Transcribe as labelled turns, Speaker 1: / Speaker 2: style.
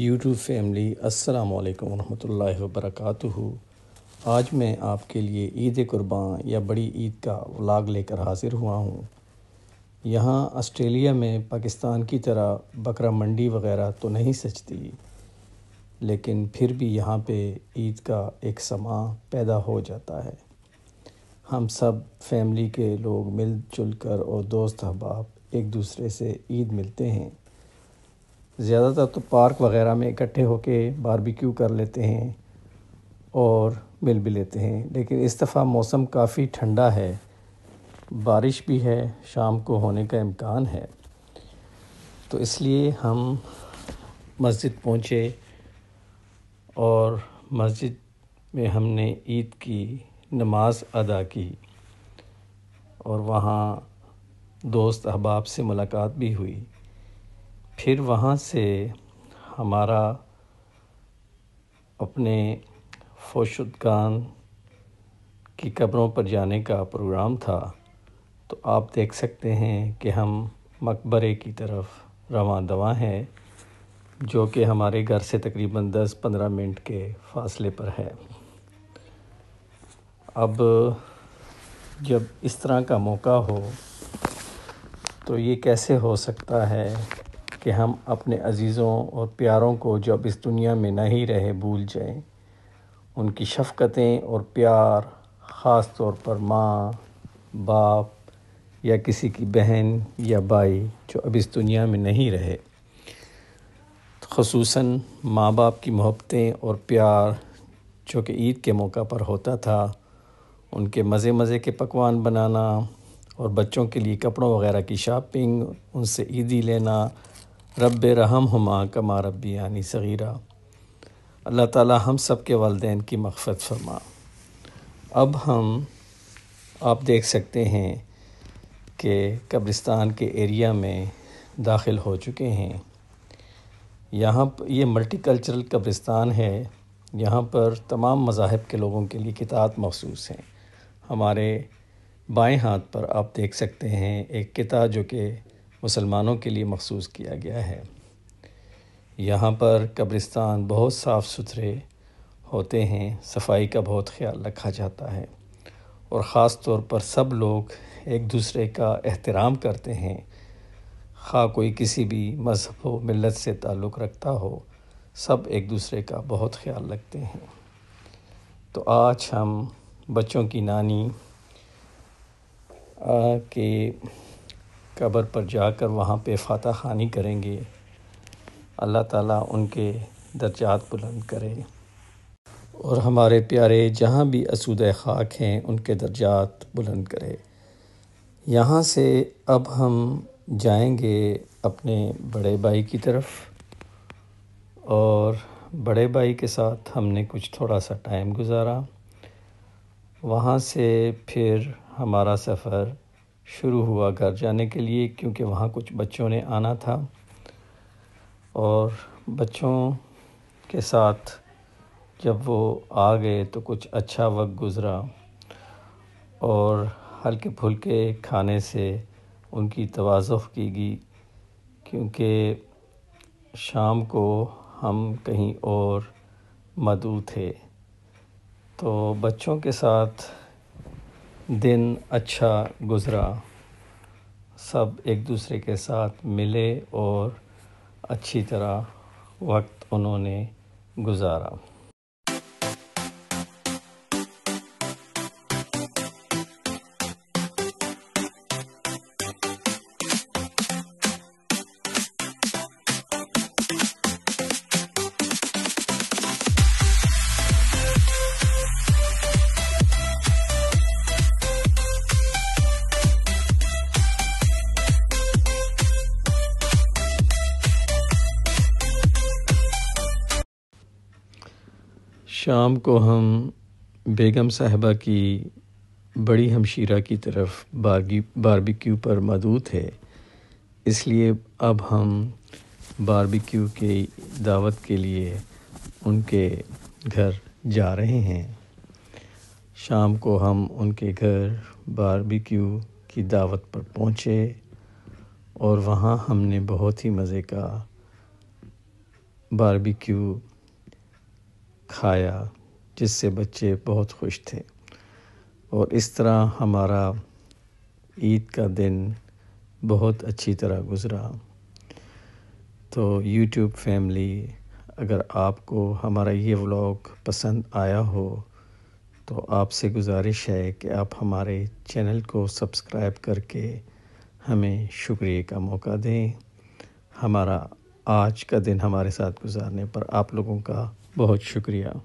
Speaker 1: YouTube family अस्सलाम वालेकुम रहमतुल्लाहि व बरकातुहू आज मैं आपके लिए ईद कुर्बान या बड़ी ईद का व्लाग लेकर हाज़िर हुआ हूँ यहाँ ऑस्ट्रेलिया में पाकिस्तान की तरह बकरा मंडी वगैरह तो नहीं सचती लेकिन फिर भी यहाँ पे ईद का एक समा पैदा हो जाता है हम सब फैमिली के लोग मिलजुल कर और दोस्त अहबाब एक दूसरे से ईद मिलते हैं ज़्यादातर तो पार्क वगैरह में इकट्ठे होके बारबेक्यू कर लेते हैं और मिल भी लेते हैं लेकिन इस दफ़ा मौसम काफ़ी ठंडा है बारिश भी है शाम को होने का इम्कान है तो इसलिए हम मस्जिद पहुँचे और मस्जिद में हमने ईद की नमाज़ अदा की और वहाँ दोस्त अहबाब से मुलाकात भी हुई फिर वहाँ से हमारा अपने फोशुदगान की कब्रों पर जाने का प्रोग्राम था तो आप देख सकते हैं कि हम मकबरे की तरफ रवा दवा हैं जो कि हमारे घर से तकरीबन 10-15 मिनट के फासले पर है अब जब इस तरह का मौका हो तो ये कैसे हो सकता है कि हम अपने अज़ीज़ों और प्यारों को जो अब इस दुनिया में नहीं रहे भूल जाएं उनकी शफ़क़तें और प्यार ख़ास तौर पर माँ बाप या किसी की बहन या भाई जो अब इस दुनिया में नहीं रहे तो खसूस माँ बाप की मोहब्बतें और प्यार जो कि ईद के मौका पर होता था उनके मज़े मज़े के पकवान बनाना और बच्चों के लिए कपड़ों वगैरह की शॉपिंग उनसे ईदी लेना रब रहम हमा कमा रबी यानी सगीरा अल्लाह ताला हम सब के वालदेन की मफ़त फरमा अब हम आप देख सकते हैं कि कब्रिस्तान के एरिया में दाखिल हो चुके हैं यहाँ ये मल्टी कल्चरल कब्रिस्तान है यहाँ पर तमाम मज़ाहब के लोगों के लिए कितात मखसूस हैं हमारे बाएं हाथ पर आप देख सकते हैं एक किता जो कि मुसलमानों के लिए मखसूस किया गया है यहाँ पर कब्रिस्तान बहुत साफ़ सुथरे होते हैं सफाई का बहुत ख्याल रखा जाता है और ख़ास तौर पर सब लोग एक दूसरे का एहतराम करते हैं खा कोई किसी भी मज़हब व मिलत से ताल्लुक़ रखता हो सब एक दूसरे का बहुत ख्याल रखते हैं तो आज हम बच्चों की नानी के कब्र पर जाकर वहाँ पे फातह खानी करेंगे अल्लाह ताला उनके दर्जात बुलंद करे और हमारे प्यारे जहाँ भी असूद खाक हैं उनके दर्जात बुलंद करे यहाँ से अब हम जाएंगे अपने बड़े भाई की तरफ और बड़े भाई के साथ हमने कुछ थोड़ा सा टाइम गुज़ारा वहाँ से फिर हमारा सफ़र शुरू हुआ घर जाने के लिए क्योंकि वहाँ कुछ बच्चों ने आना था और बच्चों के साथ जब वो आ गए तो कुछ अच्छा वक्त गुज़रा और हल्के फुल्के खाने से उनकी तवाज़ुफ़ की गई क्योंकि शाम को हम कहीं और मधु थे तो बच्चों के साथ दिन अच्छा गुज़रा सब एक दूसरे के साथ मिले और अच्छी तरह वक्त उन्होंने गुज़ारा शाम को हम बेगम साहबा की बड़ी हमशीरा की तरफ बारगी बारबिक्यू पर मदू थे इसलिए अब हम बारबिक्यू के दावत के लिए उनके घर जा रहे हैं शाम को हम उनके घर बारबिक्यू की दावत पर पहुँचे और वहाँ हमने बहुत ही मज़े का बारबिक्यू खाया जिससे बच्चे बहुत खुश थे और इस तरह हमारा ईद का दिन बहुत अच्छी तरह गुज़रा तो YouTube फैमिली अगर आपको हमारा ये व्लॉग पसंद आया हो तो आपसे गुजारिश है कि आप हमारे चैनल को सब्सक्राइब करके हमें शुक्रिया का मौका दें हमारा आज का दिन हमारे साथ गुजारने पर आप लोगों का बहुत शुक्रिया